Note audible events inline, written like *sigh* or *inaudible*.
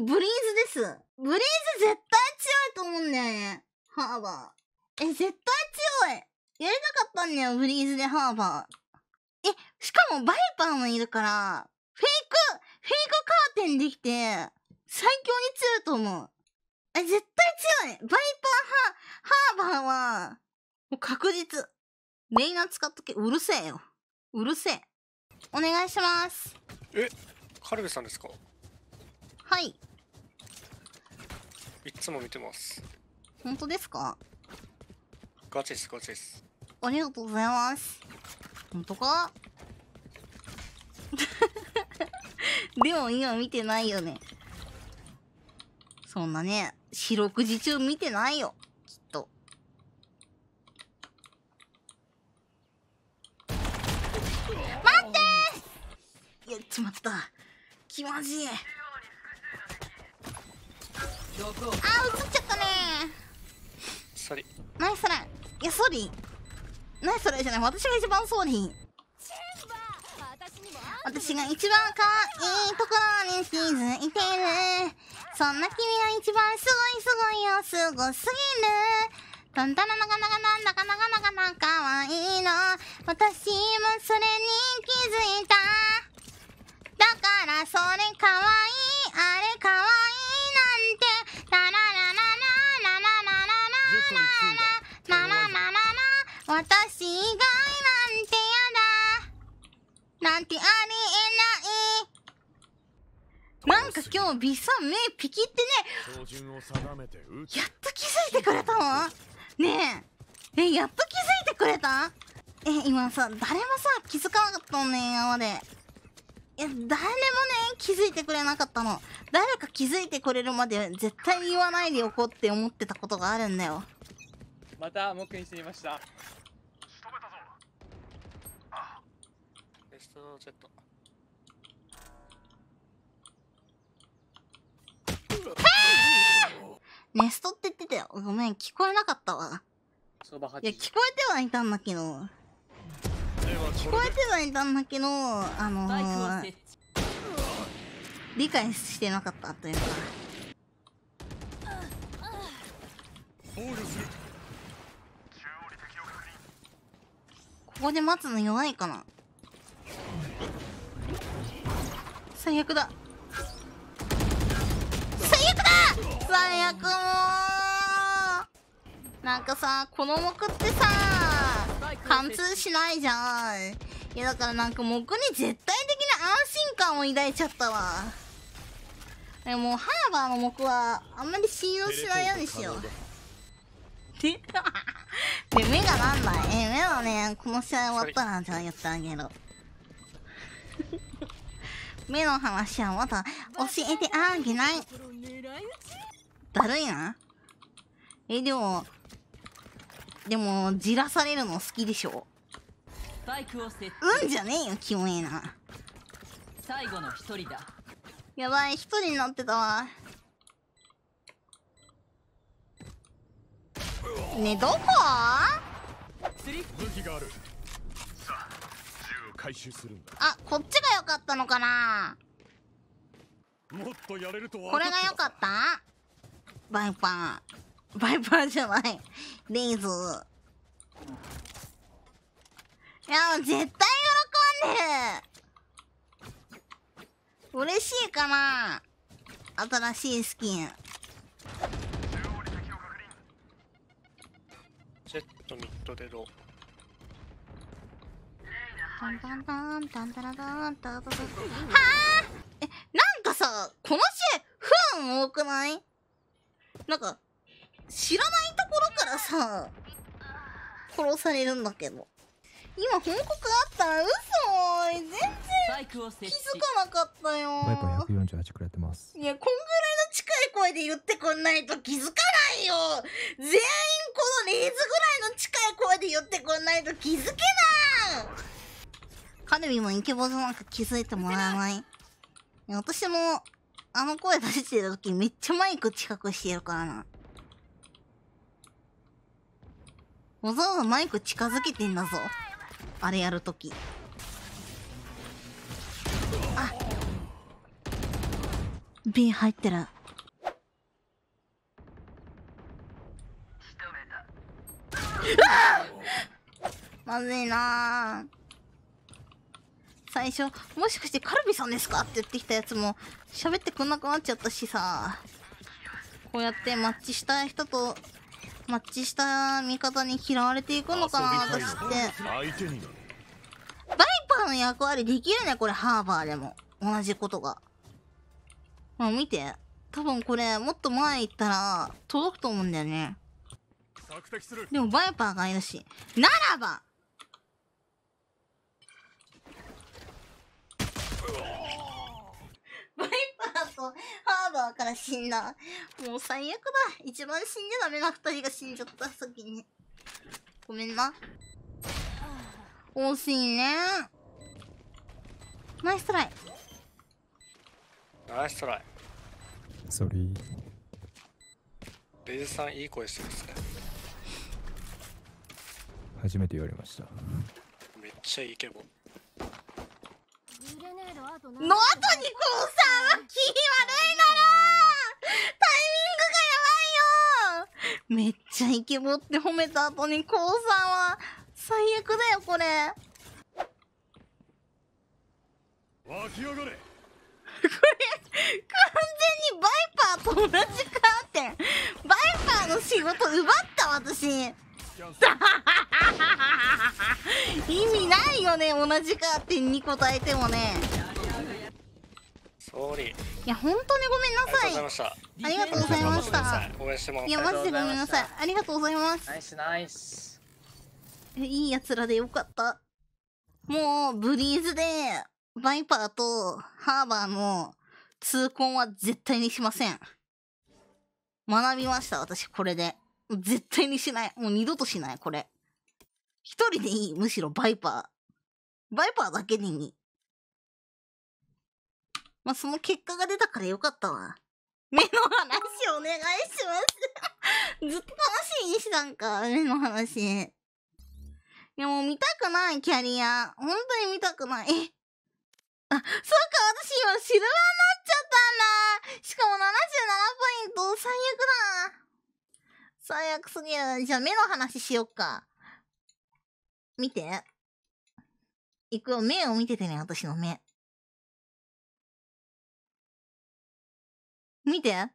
ブリーズです。ブリーズ絶対強いと思うんだよね。ハーバー。え、絶対強い。やりたかったんだよ、ブリーズでハーバー。え、しかもバイパーもいるから、フェイク、フェイクカーテンできて、最強に強いと思う。え、絶対強い。バイパーハ、ハーバーは、もう確実。レイナー使っとけ。うるせえよ。うるせえ。お願いします。え、カルベさんですかはい。いつも見てます。本当ですかガチです、ガチです。ありがとうございます。本当か *laughs* でも今見てないよね。そんなね、四六時中見てないよ。きっと。待ってーやっちまった。気まじい。あー映っちゃったねソリナイスラいやソリナイスラじゃない私が一番ソリ私が一番可愛いところに気づいてるそんな君が一番すごいすごいよすごすぎるどんだらなかなかなんだかなかなかなかわいいの私もそれに気づいた時ありえないなんか今日ビさん目ピキってねやっと気づいてくれたのねええやっと気づいてくれたえ今さ誰もさ気づかなかったのね今までいや誰もね気づいてくれなかったの誰か気づいてくれるまで絶対に言わないでおこうって思ってたことがあるんだよまた黙にしてみましたスノージットネストって言ってたよごめん聞こえなかったわいや聞こえてはいたんだけど聞こえてはいたんだけどあのー、理解してなかったというかここで待つの弱いかな最悪だ最悪だ最悪もなんかさこの木ってさ貫通しないじゃんいやだからなんか木に絶対的な安心感を抱いちゃったわでもハーバーの木はあんまり信用しないようにしようで目がなんない目はねこの試合終わったらじゃあやってあげる目の話はまだ教えてあげない。だるいな。え、でも、でも、じらされるの好きでしょうんじゃねえよ、キモえな。最後の一人だ。やばい、一人になってたわ。ね、どこ武器がある。回収するんだあこっちが良かったのかなもっとやれるとこれが良かったバイパーバイパーじゃないレイズいや絶対喜んでる嬉しいかな新しいスキンセットミッドでロータンタンタンタンタラタンタタタはあえなんかさこの試合不安多くないなんか知らないところからさ殺されるんだけど今報告あったら嘘全然気づかなかったよバイパー148くらいやってますいやこんぐらいの近い声で言ってくんないと気づかないよ全員このレーズぐらいの近い声で言ってくんないと気づけないはルみもイケボじゃなんか気づいてもらえない。いや、私も、あの声出してる時めっちゃマイク近くしてるからな。わざわざマイク近づけてんだぞ。あれやるとき。あ B 入ってる。*laughs* まずいなぁ。最初、もしかしてカルビさんですかって言ってきたやつも、喋ってくんなくなっちゃったしさ。こうやってマッチしたい人と、マッチした味方に嫌われていくのかな、私って。バイパーの役割できるね、これ、ハーバーでも。同じことが。まあ、見て。多分これ、もっと前行ったら、届くと思うんだよね。でも、バイパーがいるし。ならばから死んだ。もう最悪だ。一番死んでゃダメな二人が死んじゃった先に。ごめんな。惜しいね。ナイストライ。ナイストライ。ソリー。ベイさんいい声してますね。初めて言われました。めっちゃいいけど。の後にこうさん気悪いだろめっちゃイケボって褒めた後に、こうさんは、最悪だよ、これ。湧き上がれこれ、完全にバイパーと同じカーテン。バイパーの仕事奪った私。意味ないよね、同じカーテンに答えてもね。いや、本当にごめんなさい。ありがとうございました。応援してもいや、マジでごめんなさい。ありがとうございます。ナイスナイス。いい奴らでよかった。もう、ブリーズで、バイパーとハーバーの痛恨は絶対にしません。学びました、私、これで。絶対にしない。もう二度としない、これ。一人でいい、むしろバイパー。バイパーだけでいい。まあ、その結果が出たからよかったわ。目の話お願いしますずっと楽しいにしたんか、目の話。いやもう見たくない、キャリア。本当に見たくない。えあ、そうか、私今シルバーになっちゃったんだ。しかも77ポイント、最悪だ。最悪すぎる。じゃあ目の話しよっか。見て。いくよ、目を見ててね、私の目。見て。